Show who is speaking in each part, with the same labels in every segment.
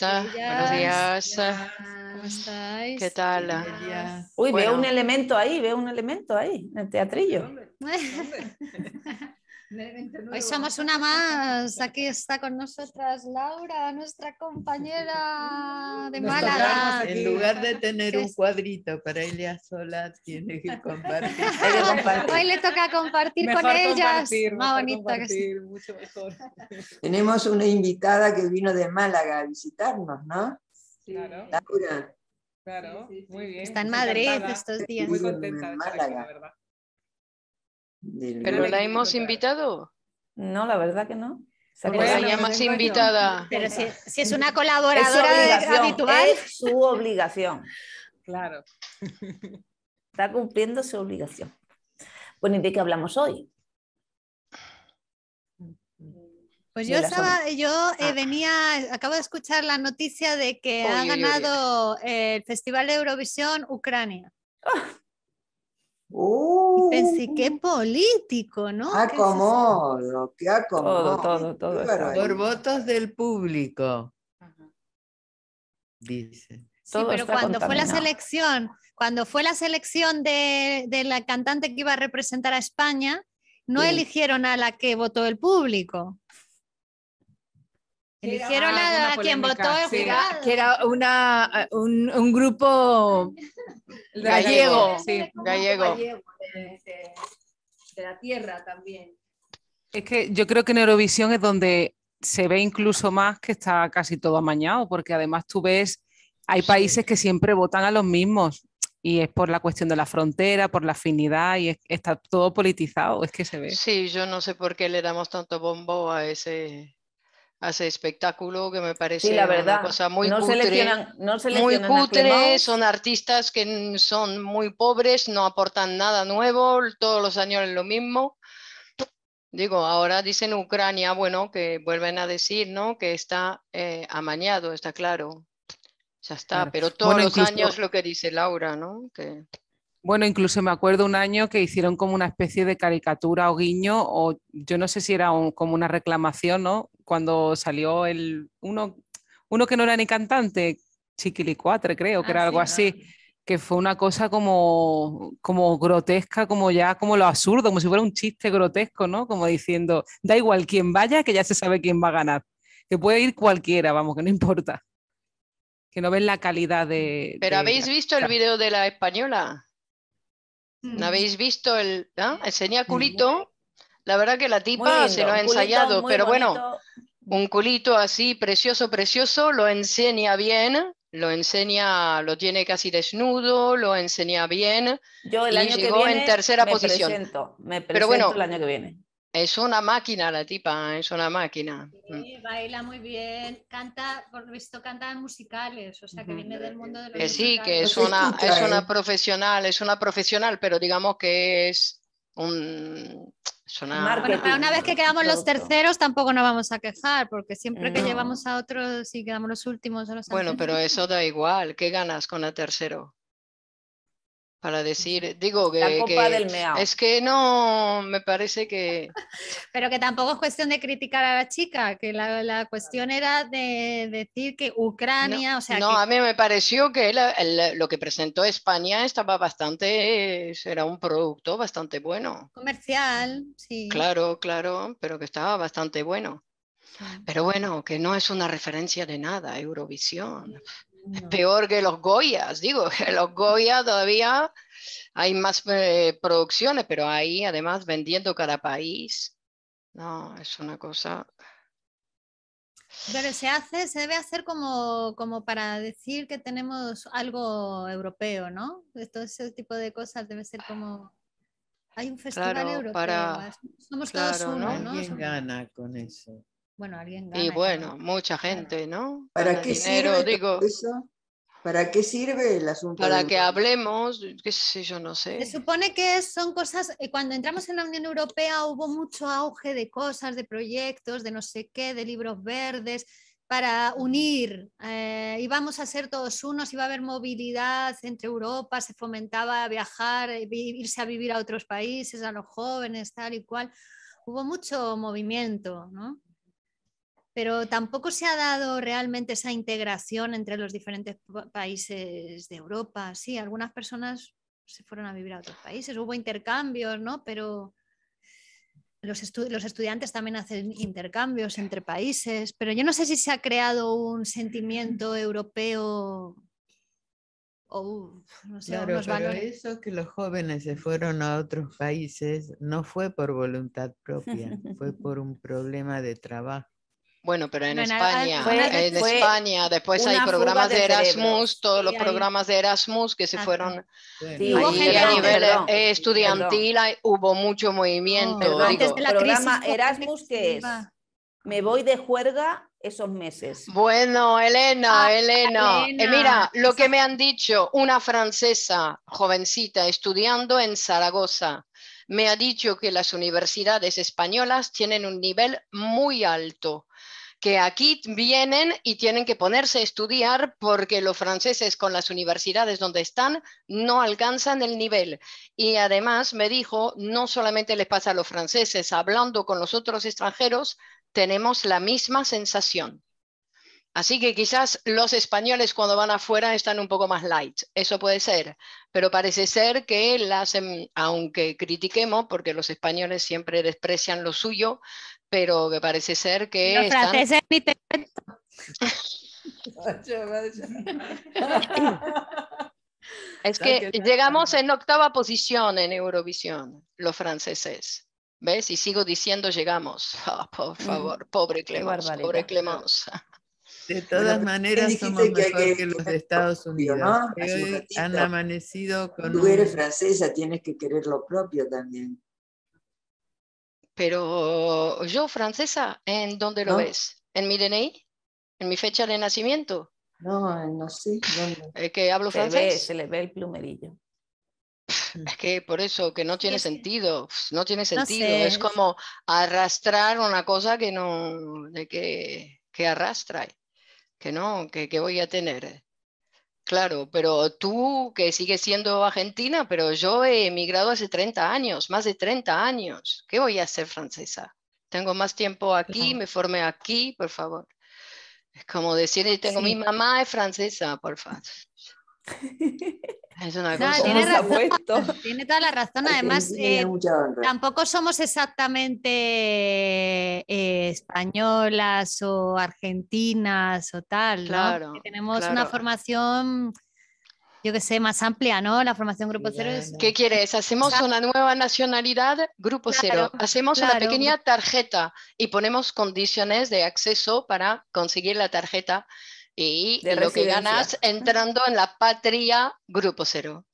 Speaker 1: Buenos días. ¿Cómo estáis? ¿Qué tal? Uy, veo un
Speaker 2: elemento
Speaker 3: ahí, veo un elemento ahí, en el teatrillo.
Speaker 1: Hoy somos una más. Aquí está con nosotras Laura, nuestra compañera de Málaga. En lugar
Speaker 4: de tener un cuadrito para ella sola, tiene que compartir.
Speaker 5: Hoy
Speaker 1: le toca compartir con ellas. más bonito que sí.
Speaker 6: Tenemos
Speaker 5: una invitada que vino de Málaga a visitarnos,
Speaker 7: ¿no?
Speaker 6: Laura. Claro, muy bien. Está en Madrid estos días. Muy contenta de estar aquí, la verdad.
Speaker 7: ¿Pero la, hemos invitado?
Speaker 3: No, la verdad que no. la invitada. Pero si,
Speaker 1: es una colaboradora habitual.
Speaker 3: Es su obligación. Claro. Está cumpliendo su obligación. Bueno, ¿y de qué hablamos hoy? Pues yo estaba,
Speaker 1: yo eh, ah. venía, acabo de escuchar la noticia de que ha ganado el Festival de Eurovisión Ucrania. Ah. Uh, pensé, qué político, ¿no? Acomodo,
Speaker 4: ah, qué acomodo. Ah, todo, todo, Por votos del público. Dice. pero cuando fue la
Speaker 1: selección, cuando fue la selección de, la cantante que iba a representar a España, no eligieron a la que votó el público
Speaker 7: hicieron a, quien votó
Speaker 1: Que era un, grupo
Speaker 2: gallego. gallego. De la tierra también.
Speaker 6: Es que yo creo que en Eurovisión es donde se ve incluso más que está casi todo amañado, porque además tú ves, hay países que siempre votan a los mismos y es por la cuestión de la frontera, por la afinidad y está todo politizado, es que se ve.
Speaker 7: Sí, yo no sé por qué le damos tanto bombo a ese hace espectáculo que me parece la verdad. una cosa muy no cutre. muy son artistas que son muy pobres, no aportan nada nuevo, todos los años es lo mismo. Digo, ahora dicen Ucrania, bueno, que vuelven a decir, ¿no? Que está eh, amañado, está claro. Ya está, pero todos los años lo que dice Laura, ¿no? Que...
Speaker 6: Bueno, incluso me acuerdo un año que hicieron como una especie de caricatura o guiño, o yo no sé si era como una reclamación, ¿no? cuando salió el uno, que no era ni cantante, Chiquilicuatre, creo que era ah, algo así, que fue una cosa como, como grotesca, como ya, como lo absurdo, como si fuera un chiste grotesco, ¿no? Como diciendo, da igual quién vaya, que ya se sabe quién va a ganar, que puede ir cualquiera, vamos, que no importa, que no ven la calidad de... Pero habéis
Speaker 7: visto el video de la española. Mm. ¿No habéis visto el... Enseña culito. La verdad que la tipa se lo ha ensayado, pero bueno un culito así, precioso, precioso, lo enseña bien, lo enseña, lo tiene casi desnudo, lo enseña bien. Yo el año que viene en tercera posición. Pero bueno, el año que viene. Es una máquina la tipa, es una máquina. Sí,
Speaker 1: baila muy bien, canta, por lo visto canta en musicales, o sea que viene del mundo de los Que eh, sí, que es una, es una eh.
Speaker 7: profesional, es una profesional, pero digamos que es un una vez que quedamos los terceros
Speaker 1: tampoco nos vamos a quejar, porque siempre que mm. llevamos a otros y quedamos los últimos. bueno, pero
Speaker 7: eso da igual. ¿Qué ganas con el tercero? para decir, digo que, es que
Speaker 1: no,
Speaker 7: me parece que...
Speaker 1: Pero que tampoco es cuestión de criticar a la chica, que la, la cuestión era de decir que Ucrania, no, o sea... No, a
Speaker 7: mí me pareció que lo que presentó España estaba bastante, era un producto bastante bueno.
Speaker 1: Comercial, sí.
Speaker 7: Claro, claro, pero que estaba bastante bueno. Pero bueno, que no es una referencia de nada, Eurovisión. Mm peor que los Goyas, digo, los Goya todavía hay más eh, producciones, pero ahí además vendiendo cada país, no, es una cosa...
Speaker 1: Pero se hace, se debe hacer como, como para decir que tenemos algo europeo, ¿no? Todo ese tipo de cosas debe ser como... Hay un festival europeo, para... somos todos
Speaker 4: uno, ¿no? gana con eso?
Speaker 7: Y bueno,
Speaker 4: mucha gente, ¿no? ¿Para, qué sirve
Speaker 7: digo, ¿Para qué sirve el asunto? Para que hablemos, qué sé yo, no sé.
Speaker 1: Se supone que son cosas, eh, cuando entramos en la Unión Europea hubo mucho auge de cosas, de proyectos, de no sé qué, de libros verdes, para unir, eh, íbamos a ser todos unos, iba a haber movilidad entre Europa, se fomentaba viajar, eh, irse a vivir a otros países, a los jóvenes, tal y cual. Hubo mucho movimiento, ¿no? pero tampoco se ha dado realmente esa integración entre los diferentes países de Europa. Sí, algunas personas se fueron a vivir a otros países, hubo intercambios, ¿no? Pero los, estudiantes también hacen intercambios entre países, pero yo no sé si se ha creado un sentimiento europeo o no sé, claro, pero eso
Speaker 4: que los jóvenes se fueron a otros países no fue por voluntad propia, fue por un problema de trabajo.
Speaker 7: Bueno, pero en España, en España, después hay programas de, Erasmus, todos los programas de Erasmus que se fueron y a nivel estudiantil, hubo mucho movimiento. Antes la programa Erasmus, que es? Me voy de juerga esos meses. Bueno, Elena, ah, eh, Elena, mira, lo que me han dicho, una francesa jovencita estudiando en Zaragoza, me ha dicho que las universidades españolas tienen un nivel muy alto que aquí vienen y tienen que ponerse a estudiar porque los franceses con las universidades donde están no alcanzan el nivel. Y además me dijo, no solamente les pasa a los franceses, hablando con los otros extranjeros, tenemos la misma sensación. Así que quizás los españoles cuando van afuera están un poco más light, eso puede ser, pero parece ser que las, em, aunque critiquemos, porque los españoles siempre desprecian lo suyo, pero que parece ser que... Los franceses ni te es que llegamos en octava posición en Eurovisión, los franceses. ¿Ves? Y sigo diciendo llegamos. Ah, por mm, favor, pobre Clemence! pobre De todas maneras, somos mejor
Speaker 4: que, los de Estados Unidos. ¿no? han amanecido con. Tú eres
Speaker 5: francesa, tienes que
Speaker 4: querer lo propio también.
Speaker 7: Pero yo, francesa, ¿en dónde lo ves? ¿En mi DNI? ¿En mi fecha de nacimiento?
Speaker 2: No, eh, no sé. ¿dónde? ¿Es que hablo francés? se le ve el plumerillo.
Speaker 7: Es mm. que por eso, que no tiene sentido, no tiene sentido. Es como arrastrar una cosa que no, de que, que arrastra, que no, que, que voy a tener. Claro, pero tú que sigues siendo argentina, pero yo he emigrado hace 30 años, más de 30 años. ¿Qué voy a hacer francesa? Tengo más tiempo aquí, me formé aquí, por favor. Es como decir, tengo mi mamá
Speaker 1: es francesa, por favor. tiene, toda la razón. Además, eh, tampoco somos exactamente eh, españolas o argentinas o tal. ¿no? tenemos una formación yo que sé, más amplia, ¿no? La formación Grupo Cero es... ¿Qué
Speaker 7: quieres? Hacemos una nueva
Speaker 1: nacionalidad, Grupo Cero. Hacemos una pequeña
Speaker 7: tarjeta y ponemos condiciones de acceso para conseguir la tarjeta y de lo que ganas entrando en la patria
Speaker 6: Grupo Cero.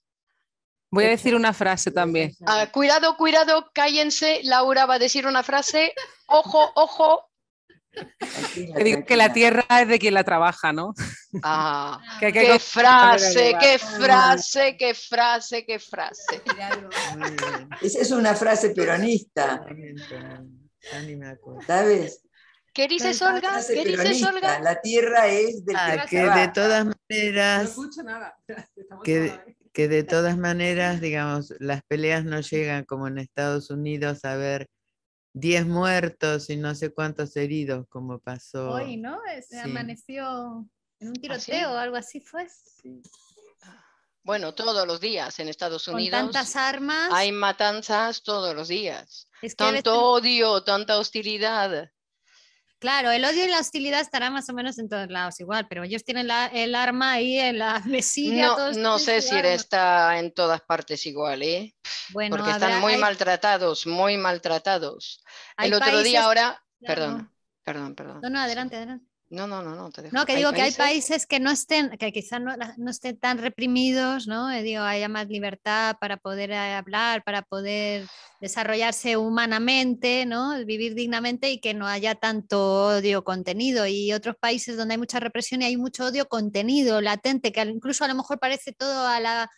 Speaker 6: Voy a decir una frase también.
Speaker 7: Ah, cuidado, cuidado, cállense. Laura va a decir una frase. Ojo, ojo.
Speaker 6: Que digo que la tierra es de quien la trabaja, ¿no? Ah, frase, qué frase, qué frase,
Speaker 7: qué frase, qué frase.
Speaker 5: Esa es una frase peronista.
Speaker 4: ¿Sabes?
Speaker 7: ¿Qué dices, Olga? La
Speaker 5: tierra es
Speaker 7: del que,
Speaker 1: ah, de
Speaker 4: todas maneras. No escucho nada. Que, de todas maneras, digamos, las peleas no llegan como en Estados Unidos a ver 10 muertos y no sé cuántos heridos, como pasó. Hoy, ¿no? Se
Speaker 1: amaneció en un ¿Ah, tiroteo, o algo así fue. Sí.
Speaker 7: Bueno, todos los días en Estados Unidos. Con tantas
Speaker 1: armas. Hay matanzas todos
Speaker 7: los días. Es tanto odio, tanta
Speaker 1: hostilidad. Claro, el odio y la hostilidad estará más o menos en todos lados igual, pero ellos tienen el arma ahí en la mesilla. No, sé si
Speaker 7: está en todas partes igual, ¿eh?
Speaker 1: Bueno, porque están muy
Speaker 7: maltratados, muy maltratados.
Speaker 1: El otro día ahora, perdón, perdón, perdón. No, no, adelante, adelante.
Speaker 7: No, no, no, no, te dejo. No, que digo que hay países
Speaker 1: que no estén, que quizás no, estén tan reprimidos, ¿no? Eh, digo, haya más libertad para poder eh, hablar, para poder desarrollarse humanamente, ¿no? Vivir dignamente y que no haya tanto odio contenido. Y otros países donde hay mucha represión y hay mucho odio contenido, latente, que incluso a lo mejor parece todo a la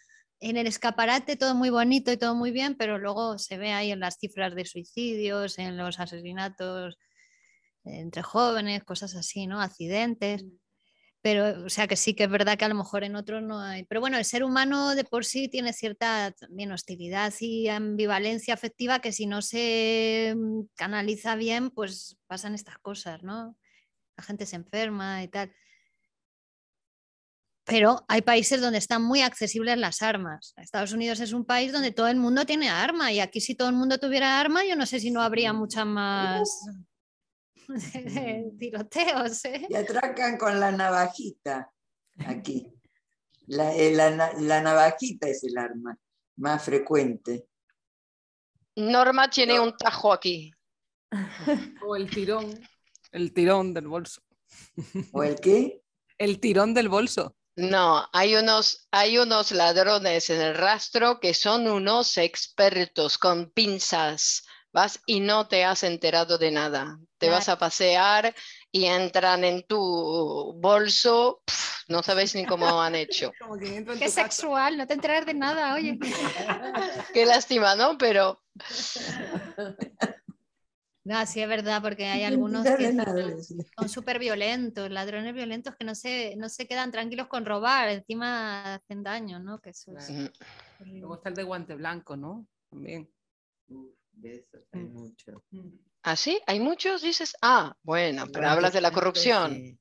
Speaker 1: en el escaparate todo muy bonito y todo muy bien, pero luego se ve ahí en las cifras de suicidios, en los asesinatos entre jóvenes, cosas así, ¿no? Accidentes. Mm. Pero, o sea, que sí que es verdad que a lo mejor en otros no hay. Pero bueno, el ser humano de por sí tiene cierta también hostilidad y ambivalencia afectiva que si no se canaliza bien, pues pasan estas cosas, ¿no? La gente se enferma y tal. Pero hay países donde están muy accesibles las armas. Estados Unidos es un país donde todo el mundo tiene arma y aquí si todo el mundo tuviera arma, yo no sé si no habría muchas más. tiroteos. ¿eh? Y atracan con la navajita
Speaker 5: aquí. La, eh, navajita es el arma más
Speaker 6: frecuente.
Speaker 7: Norma tiene un tajo aquí.
Speaker 6: O el tirón. El tirón del bolso. ¿O el qué? El tirón del bolso.
Speaker 7: No, hay unos, hay unos ladrones en el rastro que son unos expertos con pinzas vas y no te has enterado de nada. Te vas a pasear y entran en tu bolso, no sabes ni cómo han hecho.
Speaker 1: Qué sexual, no te enteras de nada, oye. Qué lástima, ¿no? Pero... No, sí es verdad, porque hay algunos que son súper violentos, ladrones violentos que no se, no se quedan tranquilos con robar, encima hacen daño, ¿no? Que eso Luego está
Speaker 6: el de guante blanco, ¿no? También de hay mm. muchos. ¿Ah, sí? ¿Hay
Speaker 7: muchos? Dices, ah, bueno, pero hablas de la corrupción.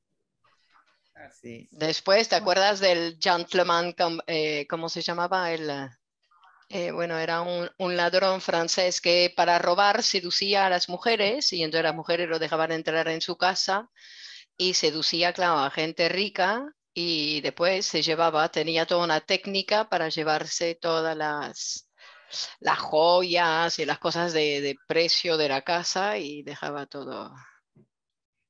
Speaker 7: Así Después, ¿te acuerdas del gentleman, eh, cómo se llamaba? él? Eh, eh, bueno, era un, un, ladrón francés que para robar seducía a las mujeres y entonces las mujeres lo dejaban entrar en su casa y seducía, claro, a gente rica y después se llevaba, tenía toda una técnica para llevarse todas las, las joyas y las cosas de, precio de la casa y dejaba todo.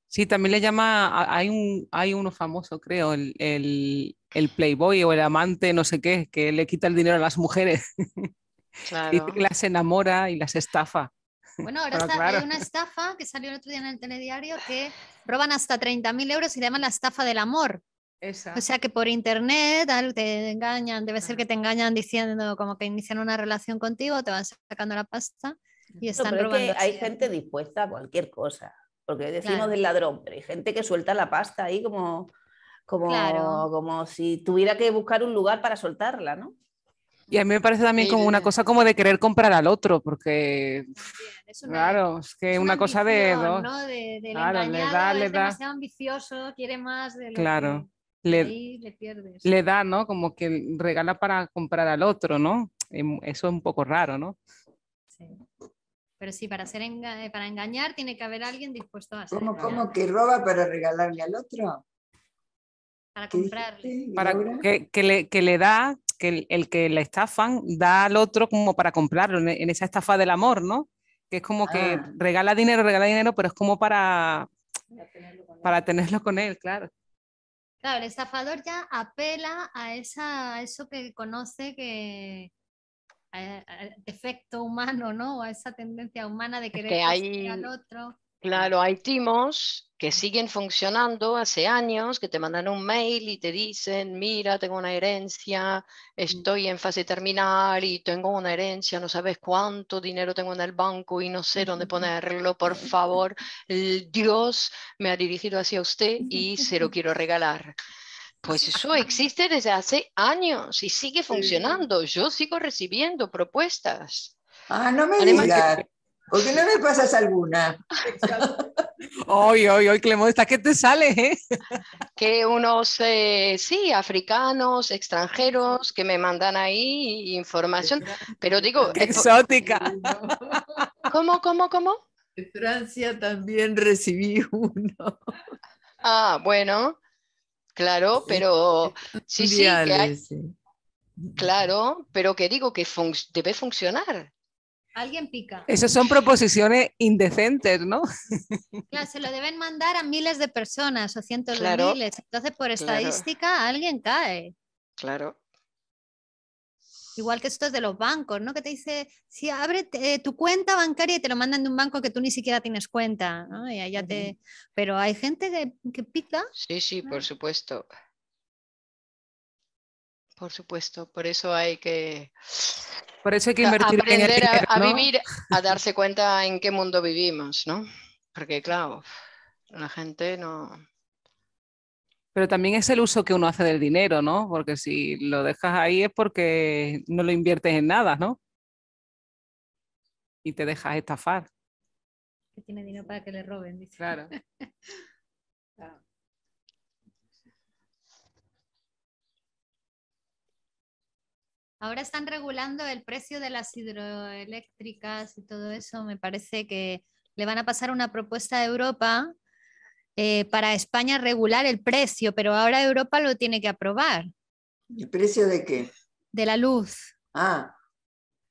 Speaker 6: Sí, también le llama, hay, un, hay uno famoso, creo, el, playboy o el amante, no sé qué, que le quita el dinero a las mujeres.
Speaker 1: Claro. las
Speaker 6: enamora y las estafa.
Speaker 1: Bueno, ahora está, una estafa que salió el otro día en el telediario que roban hasta 30.000 euros y le llaman la estafa del amor. O sea que por internet te engañan, debe ser que te engañan diciendo como que inician una relación contigo, te van sacando la pasta y están robando. que hay gente
Speaker 3: dispuesta a cualquier cosa, porque decimos del ladrón, pero hay gente que suelta la pasta ahí como, como, como si tuviera que buscar un lugar para soltarla, ¿no?
Speaker 6: Y a mí me parece también como una cosa como de querer comprar al otro, porque una, claro, es que una, cosa de, claro, le da, le demasiado
Speaker 1: ambicioso, quiere más de Claro le,
Speaker 6: da, ¿no? Como que regala para comprar al otro, ¿no? Em, eso es un poco raro, ¿no?
Speaker 1: Sí. Pero sí, para, ser eh, para engañar tiene que haber alguien dispuesto a hacerlo. ¿Cómo, que
Speaker 5: roba para regalarle al otro?
Speaker 1: Para comprarle. Para
Speaker 6: que, le, da, que el, que la estafan da al otro como para comprarlo, en, esa estafa del amor, ¿no? Que es como que ah. regala dinero, regala dinero, pero es como para, para tenerlo con él claro.
Speaker 1: Claro, el estafador ya apela a, esa, eso que conoce que defecto humano, ¿no? O a esa tendencia humana de querer es al otro.
Speaker 7: Claro, hay timos que siguen funcionando hace años, que te mandan un mail y te dicen, mira, tengo una herencia, mm. estoy en fase terminal y tengo una herencia, no sabes cuánto dinero tengo en el banco y no sé dónde ponerlo, por favor, Dios me ha dirigido hacia usted y se lo quiero regalar. Pues eso existe desde hace años y sigue funcionando. Yo sigo recibiendo propuestas.
Speaker 5: Ah, no me digas. Porque no me pasas alguna.
Speaker 6: hoy, hoy, hoy, Clemón, ¿esta qué te sale? Eh?
Speaker 7: que unos, eh, sí, africanos, extranjeros, que me mandan ahí información, pero digo... Eh, exótica. ¿Cómo, cómo, cómo? De Francia también recibí uno. Ah, bueno, claro,
Speaker 6: pero sí, sí,
Speaker 7: Claro, pero que digo que
Speaker 6: debe funcionar.
Speaker 1: Alguien pica. Esas son
Speaker 6: proposiciones indecentes, ¿no?
Speaker 1: Claro, se lo deben mandar a miles de personas o cientos de miles. Entonces, por estadística, alguien cae. Claro. Igual que esto es de los bancos, ¿no? Que te dice, si abre eh, tu cuenta bancaria y te lo mandan de un banco que tú ni siquiera tienes cuenta, ¿no? Y allá te... Pero hay gente que, pica.
Speaker 7: Sí, sí, por supuesto.
Speaker 1: Por supuesto, por eso hay que... Por
Speaker 7: eso
Speaker 6: hay que invertir aprender a, vivir,
Speaker 7: a darse cuenta en qué mundo vivimos, ¿no? Porque claro, la gente no...
Speaker 6: Pero también es el uso que uno hace del dinero, ¿no? Porque si lo dejas ahí es porque no lo inviertes en nada, ¿no? Y te dejas estafar.
Speaker 1: Que tiene dinero para que le roben, dice. Claro. Ahora están regulando el precio de las hidroeléctricas y todo eso. Me parece que le van a pasar una propuesta a Europa eh, para España regular el precio, pero ahora Europa lo tiene que aprobar.
Speaker 5: ¿El precio de qué?
Speaker 1: De la luz. Ah,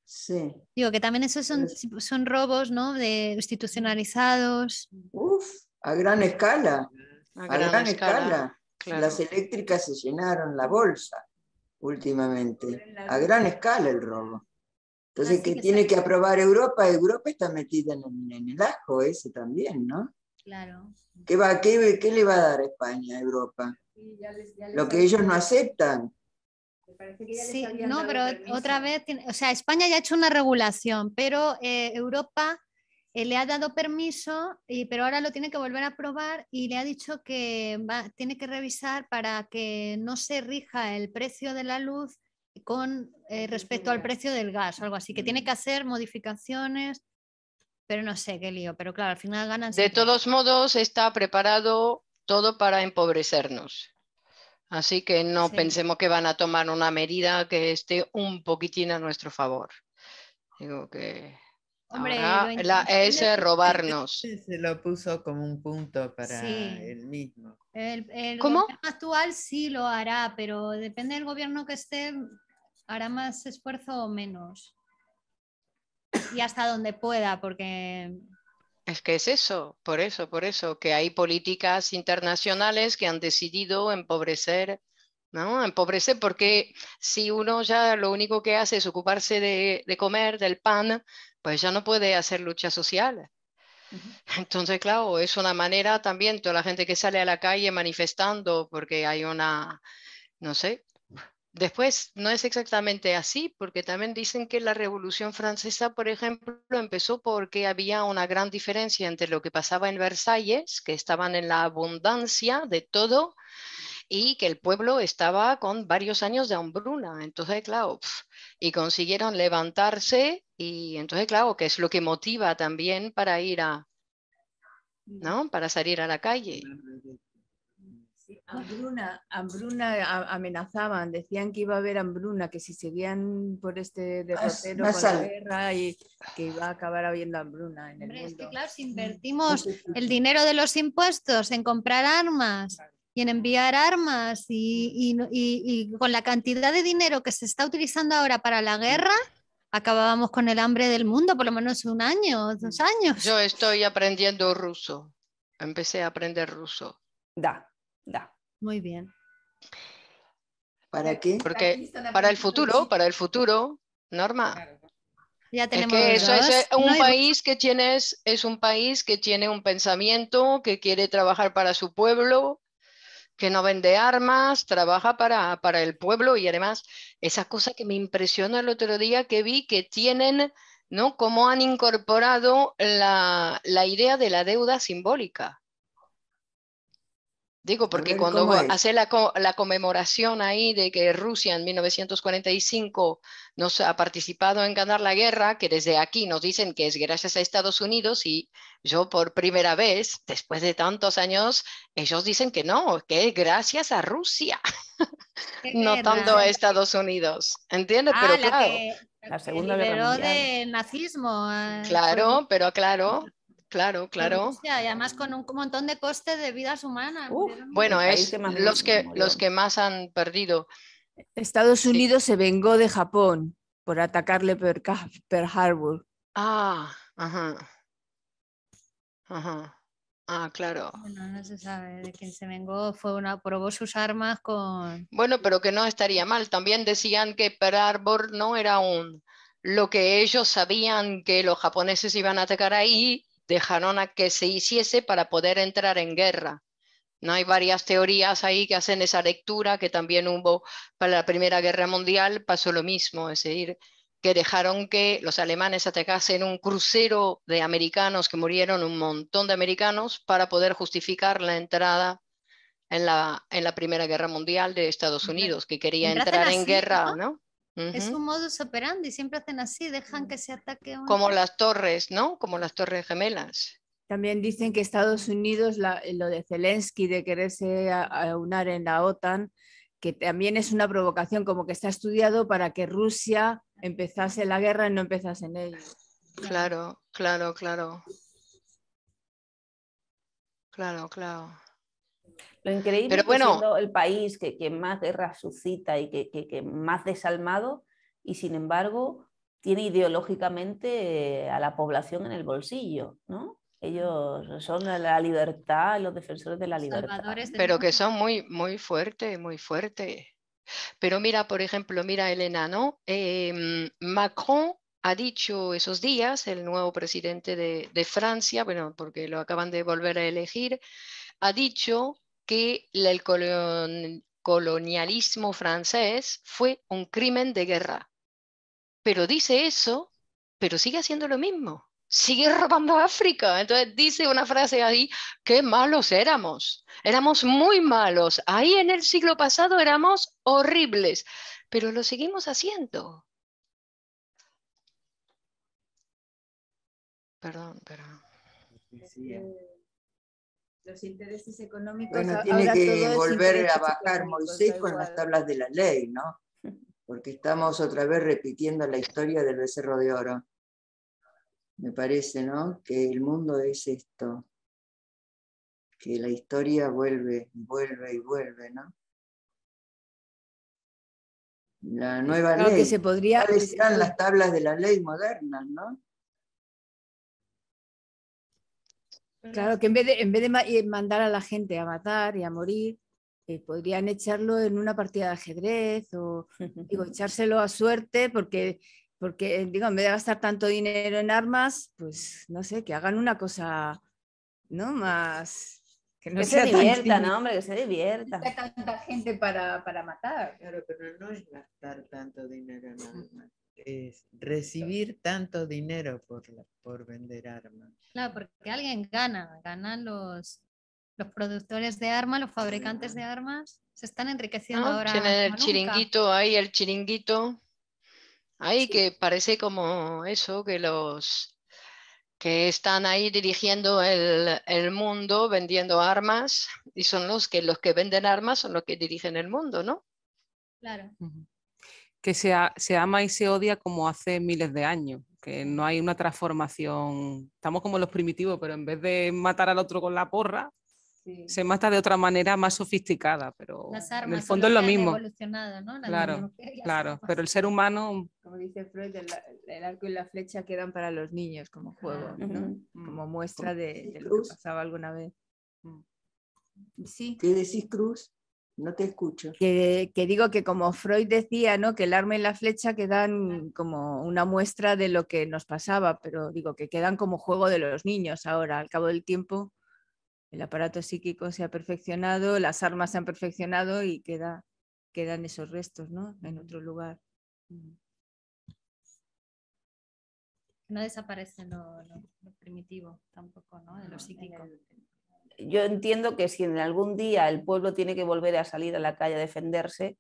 Speaker 1: sí. Digo que también esos son, pues son robos, ¿no? De institucionalizados. Uf,
Speaker 5: a gran escala. A,
Speaker 1: gran, escala.
Speaker 5: Las eléctricas se llenaron la bolsa últimamente, a gran escala el robo. Entonces, que, tiene que aprobar Europa, Europa está metida en el, ajo ese también, ¿no? Claro. ¿Qué, va, qué, qué le va a dar España a Europa? Lo que ellos no aceptan.
Speaker 1: sí, no, pero otra vez, o sea, España ya ha hecho una regulación, pero eh, Europa eh, le ha dado permiso, y, pero ahora lo tiene que volver a probar y le ha dicho que tiene que revisar para que no se rija el precio de la luz con eh, respecto al precio del gas, o algo así, que tiene mm. que hacer modificaciones, pero no sé qué lío, pero claro, al final ganan. De todos
Speaker 7: modos, está preparado todo para empobrecernos. Así que no pensemos que van a tomar una medida que esté un poquitín a nuestro favor. Digo que
Speaker 1: Hombre, robarnos.
Speaker 4: Se lo puso como un punto para el él mismo.
Speaker 1: El, ¿Cómo? actual sí lo hará, pero depende del gobierno que esté, hará más esfuerzo o menos. Y hasta donde pueda, porque... Es que es eso,
Speaker 7: por eso, por eso, que hay políticas internacionales que han decidido empobrecer ¿no? Empobrece porque si uno ya lo único que hace es ocuparse de, comer, del pan, pues ya no puede hacer lucha social. Entonces, claro, es una manera también, toda la gente que sale a la calle manifestando porque hay una, no sé, Después no es exactamente así, porque también dicen que la Revolución Francesa, por ejemplo, empezó porque había una gran diferencia entre lo que pasaba en Versalles, que estaban en la abundancia de todo, y que el pueblo estaba con varios años de hambruna. Entonces, claro, y consiguieron levantarse y entonces, claro, que es lo que motiva también para ir a, mm. ¿no? Para salir a la calle.
Speaker 2: Sí, hambruna, hambruna amenazaban, decían que iba a haber hambruna, que si seguían por este ah, derrotero con la guerra y que iba a acabar habiendo hambruna en el Hombre, Es
Speaker 1: que claro, si mm. invertimos el dinero de los impuestos en comprar armas, y en enviar armas y, con la cantidad de dinero que se está utilizando ahora para la guerra, acabábamos con el hambre del mundo, por lo menos un año, dos años.
Speaker 7: Yo estoy aprendiendo ruso. Empecé a aprender ruso. Da, da. Muy bien. ¿Para qué? Porque para el futuro, para el futuro, Norma.
Speaker 1: Ya es eh, un país
Speaker 7: que tienes, es un país que tiene un pensamiento, que quiere trabajar para su pueblo, que no vende armas, trabaja para, para el pueblo y además esa cosa que me impresionó el otro día que vi que tienen, ¿no? Cómo han incorporado la, la idea de la deuda simbólica. Digo, porque cuando hace la, conmemoración ahí de que Rusia en 1945 nos ha participado en ganar la guerra, que desde aquí nos dicen que es gracias a Estados Unidos y yo por primera vez, después de tantos años, ellos dicen que no, que es gracias a Rusia,
Speaker 1: no tanto a
Speaker 7: Estados Unidos. ¿Entiendes? Ah, Pero claro. Que, la Segunda Guerra
Speaker 1: nazismo. Ah, claro,
Speaker 7: pero claro, Claro, claro.
Speaker 1: Y además con un montón de costes de vidas humanas. bueno, es los, que, los
Speaker 2: que más han perdido. Estados Unidos se vengó de Japón por atacarle per, Harbor. Ah, ajá. Ah, claro.
Speaker 1: Bueno, no se sabe de quién se vengó, fue una, probó sus armas con...
Speaker 7: Bueno, pero que no estaría mal. También decían que Pearl Harbor no era un... Lo que ellos sabían que los japoneses iban a atacar ahí, dejaron a que se hiciese para poder entrar en guerra. ¿no? Hay varias teorías ahí que hacen esa lectura, que también hubo para la Primera Guerra Mundial, pasó lo mismo, es decir, que dejaron que los alemanes atacasen un crucero de americanos, que murieron un montón de americanos, para poder justificar la entrada en la, en la Primera Guerra Mundial de Estados Unidos, que quería entrar en guerra, ¿no?
Speaker 1: Es un modus operandi, siempre hacen así, dejan mm. que se ataque. Como las
Speaker 7: torres, ¿no? Como las torres gemelas.
Speaker 2: También dicen que Estados Unidos, lo de Zelensky, de quererse aunar en la OTAN, que también es una provocación, como que está estudiado para que Rusia empezase la guerra y no empezase en ella. Claro, claro, claro. Claro, claro. Lo increíble Pero
Speaker 3: el país que, más guerra suscita y que, más desalmado, y sin embargo tiene ideológicamente eh, a la población en el bolsillo, ¿no? Ellos son
Speaker 7: la libertad, los defensores de la libertad. Pero que son muy, muy fuertes, muy fuertes. Pero mira, por ejemplo, mira Elena, ¿no? Em, Macron ha dicho esos días, el nuevo presidente de, de, Francia, bueno, porque lo acaban de volver a elegir, ha dicho que el colonialismo francés fue un crimen de guerra. Pero dice eso, pero sigue haciendo lo mismo. Sigue robando África. Entonces dice una frase ahí, qué malos éramos. Éramos muy malos. Ahí en el siglo pasado éramos horribles, pero lo seguimos haciendo. Perdón, perdón.
Speaker 2: Eh los intereses económicos. Bueno, tiene que volver a bajar Moisés
Speaker 5: con las tablas de la ley, ¿no? Porque estamos otra vez repitiendo la historia del becerro de oro. Me parece, ¿no? Que el mundo es esto, que la historia vuelve, vuelve y vuelve, ¿no?
Speaker 7: La nueva ley. Que se
Speaker 5: ¿Cuáles eh, las tablas de la ley modernas, no? Claro, que en vez de, en vez
Speaker 2: de eh, mandar a la gente a matar y a morir, eh, podrían echarlo en una partida de ajedrez o echárselo a suerte porque, porque, eh, digo, en vez de gastar tanto dinero en armas, pues no sé, que hagan una cosa, Más... Que, se divierta, ¿no, hombre?
Speaker 3: Que se divierta.
Speaker 4: tanta gente para,
Speaker 1: para matar. Claro, pero no es gastar tanto dinero en armas
Speaker 4: es recibir tanto dinero por, por vender armas.
Speaker 1: Claro, porque alguien gana, ganan los, los productores de armas, los fabricantes de armas, se están enriqueciendo ahora. Tienen el chiringuito,
Speaker 7: ahí el chiringuito, ahí que parece como eso, que los que están ahí dirigiendo el, mundo, vendiendo armas, y son los que los que venden armas son los que dirigen el mundo,
Speaker 1: ¿no? Claro
Speaker 6: que se, ama y se odia como hace miles de años, que no hay una transformación. Estamos como los primitivos, pero en vez de matar al otro con la porra, se mata de otra manera más sofisticada, pero en el fondo es lo mismo.
Speaker 2: Claro, claro,
Speaker 6: pero el ser humano...
Speaker 2: Como dice Freud, el, arco y la flecha quedan para los niños como ah, juego, como muestra de, lo que pasaba alguna vez. Mm. Sí. ¿Qué decís, Cruz? no te escucho. Que, digo que como Freud decía, ¿no? Que el arma y la flecha quedan como una muestra de lo que nos pasaba, pero digo que quedan como juego de los niños ahora. Al cabo del tiempo, el aparato psíquico se ha perfeccionado, las armas se han perfeccionado y queda, quedan esos restos, ¿no? En otro lugar. Mm.
Speaker 1: No desaparece lo, primitivo tampoco, ¿no? De lo psíquico
Speaker 3: yo entiendo que si en algún día el pueblo tiene que volver a salir a la calle a defenderse,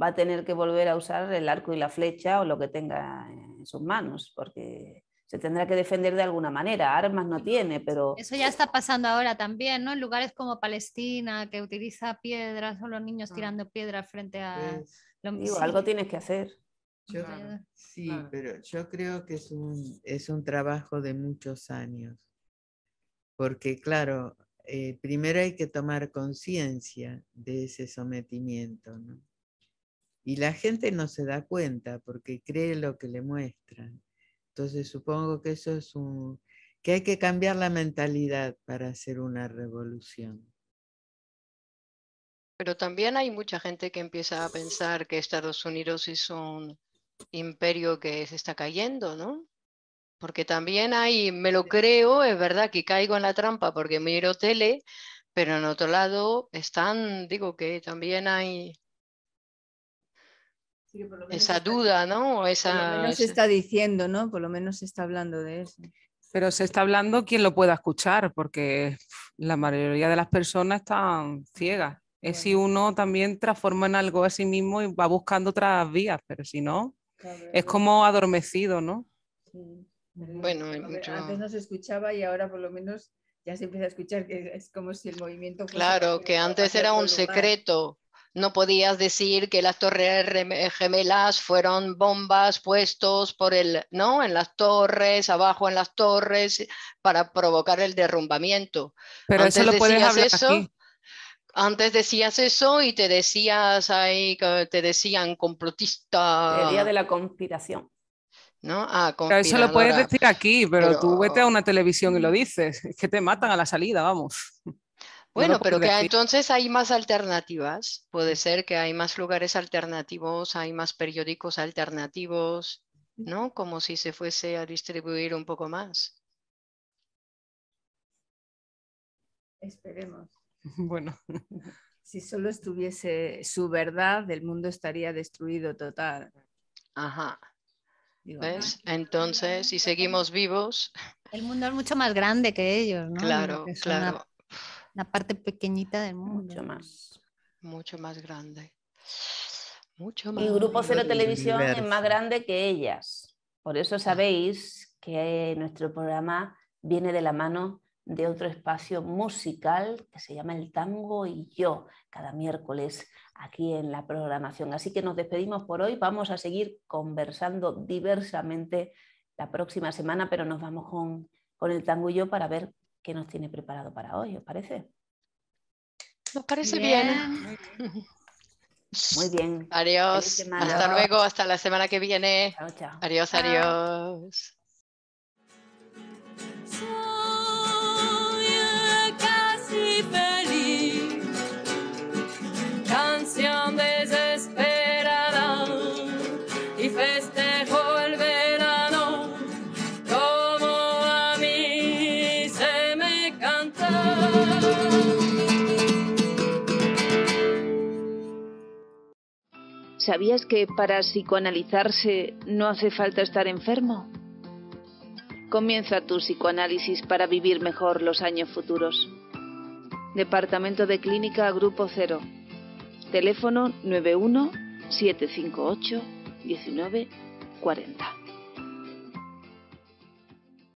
Speaker 3: va a tener que volver a usar el arco y la flecha o lo que tenga en sus manos, porque se tendrá que defender de alguna manera. Armas no tiene, pero... Eso
Speaker 1: ya está pasando ahora también, ¿no? En lugares como Palestina, que utiliza piedras, o los niños ah. tirando piedras frente a... lo digo, algo tienes que hacer.
Speaker 4: Sí, pero yo creo que es un, es un trabajo de muchos años, porque claro, eh, primero hay que tomar conciencia de ese sometimiento, ¿no? Y la gente no se da cuenta porque cree lo que le muestran. Entonces supongo que eso es un... que hay que cambiar la mentalidad para hacer una revolución.
Speaker 7: Pero también hay mucha gente que empieza a pensar que Estados Unidos es un imperio que se está cayendo, ¿no? porque también hay, me lo creo, es verdad que caigo en la trampa porque miro tele, pero en otro lado están, digo que también hay
Speaker 6: esa duda, ¿no? Esa, por se está
Speaker 2: diciendo, ¿no? Por lo menos se está hablando de eso.
Speaker 6: Pero se está hablando quien lo pueda escuchar, porque la mayoría de las personas están ciegas. Es si uno también transforma en algo a sí mismo y va buscando otras vías, pero si no, es como adormecido, ¿no?
Speaker 2: Sí. Bueno, Antes no se escuchaba y ahora por lo menos ya se empieza a escuchar que es como si el movimiento... Claro, que antes era un secreto.
Speaker 7: No podías decir que las torres gemelas fueron bombas puestos por el, ¿no? En las torres, abajo en las torres, para provocar el derrumbamiento. Pero antes lo puedes eso, antes decías eso y te decías ahí, te decían complotista. el día de la conspiración eso lo puedes decir
Speaker 6: aquí, pero, tú vete a una televisión y lo dices. Es que te matan a la salida, vamos. Bueno, pero que entonces
Speaker 7: hay más alternativas. Puede ser que hay más lugares alternativos, hay más periódicos alternativos, ¿no? Como si se fuese a distribuir un poco más.
Speaker 2: Esperemos. Bueno. Si solo estuviese su verdad, el mundo estaría destruido total.
Speaker 6: Ajá. ¿Ves?
Speaker 7: Entonces, si seguimos vivos.
Speaker 1: El mundo es mucho más grande que ellos, ¿no? Claro, claro. Una, parte pequeñita del mundo. Mucho más. Mucho más grande. Mucho más. Y Grupo Cero Televisión es más
Speaker 3: grande que ellas. Por eso sabéis que nuestro programa viene de la mano de otro espacio musical que se llama El Tango y Yo, cada miércoles aquí en la programación. Así que nos despedimos por hoy, vamos a seguir conversando diversamente la próxima semana, pero nos vamos con, El Tango y Yo para ver qué nos tiene preparado para hoy, ¿os parece?
Speaker 7: Nos parece bien. Muy bien. Adiós. Hasta luego, hasta la semana que viene. Adiós, adiós.
Speaker 3: ¿Sabías que para psicoanalizarse no hace falta estar enfermo? Comienza tu psicoanálisis para vivir mejor los años futuros. Departamento de Clínica Grupo 0. Teléfono 91
Speaker 5: 758 1940.